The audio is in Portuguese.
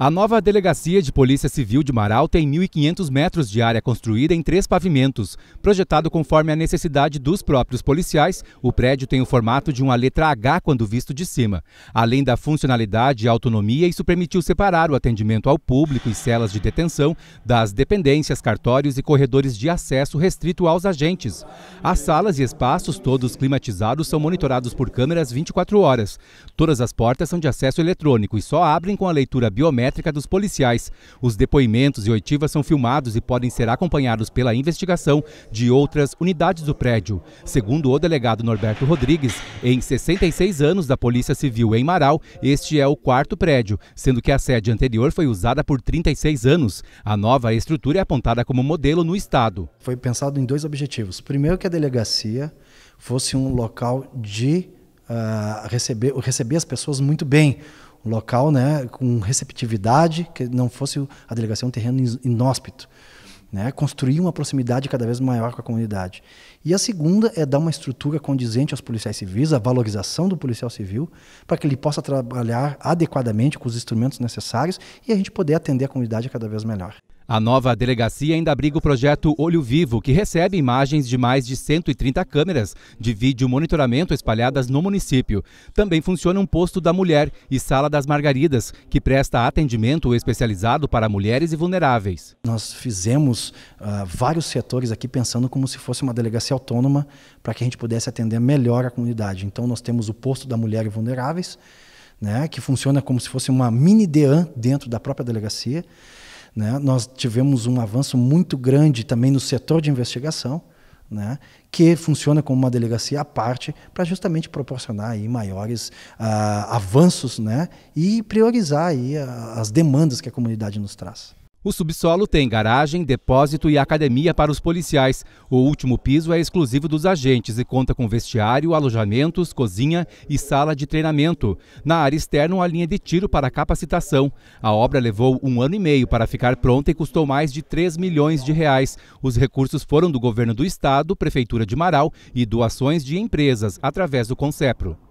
A nova Delegacia de Polícia Civil de Marau tem 1.500 metros de área construída em três pavimentos. Projetado conforme a necessidade dos próprios policiais, o prédio tem o formato de uma letra H quando visto de cima. Além da funcionalidade e autonomia, isso permitiu separar o atendimento ao público e celas de detenção das dependências, cartórios e corredores de acesso restrito aos agentes. As salas e espaços, todos climatizados, são monitorados por câmeras 24 horas. Todas as portas são de acesso eletrônico e só abrem com a leitura biométrica biométrica dos policiais. Os depoimentos e oitivas são filmados e podem ser acompanhados pela investigação de outras unidades do prédio. Segundo o delegado Norberto Rodrigues, em 66 anos da Polícia Civil em Marau, este é o quarto prédio, sendo que a sede anterior foi usada por 36 anos. A nova estrutura é apontada como modelo no estado. Foi pensado em dois objetivos. Primeiro, que a delegacia fosse um local de uh, receber, receber as pessoas muito bem, local né, com receptividade, que não fosse a delegacia um terreno inóspito. Né? Construir uma proximidade cada vez maior com a comunidade. E a segunda é dar uma estrutura condizente aos policiais civis, a valorização do policial civil, para que ele possa trabalhar adequadamente com os instrumentos necessários e a gente poder atender a comunidade cada vez melhor. A nova delegacia ainda abriga o projeto Olho Vivo, que recebe imagens de mais de 130 câmeras de vídeo monitoramento espalhadas no município. Também funciona um posto da mulher e sala das margaridas, que presta atendimento especializado para mulheres e vulneráveis. Nós fizemos uh, vários setores aqui pensando como se fosse uma delegacia autônoma para que a gente pudesse atender melhor a comunidade. Então nós temos o posto da mulher e vulneráveis, né, que funciona como se fosse uma mini DEAN dentro da própria delegacia. Né? Nós tivemos um avanço muito grande também no setor de investigação, né? que funciona como uma delegacia à parte para justamente proporcionar aí maiores uh, avanços né? e priorizar aí ah, as demandas que a comunidade nos traz. O subsolo tem garagem, depósito e academia para os policiais. O último piso é exclusivo dos agentes e conta com vestiário, alojamentos, cozinha e sala de treinamento. Na área externa, uma linha de tiro para capacitação. A obra levou um ano e meio para ficar pronta e custou mais de 3 milhões de reais. Os recursos foram do governo do estado, prefeitura de Marau e doações de empresas através do Concepro.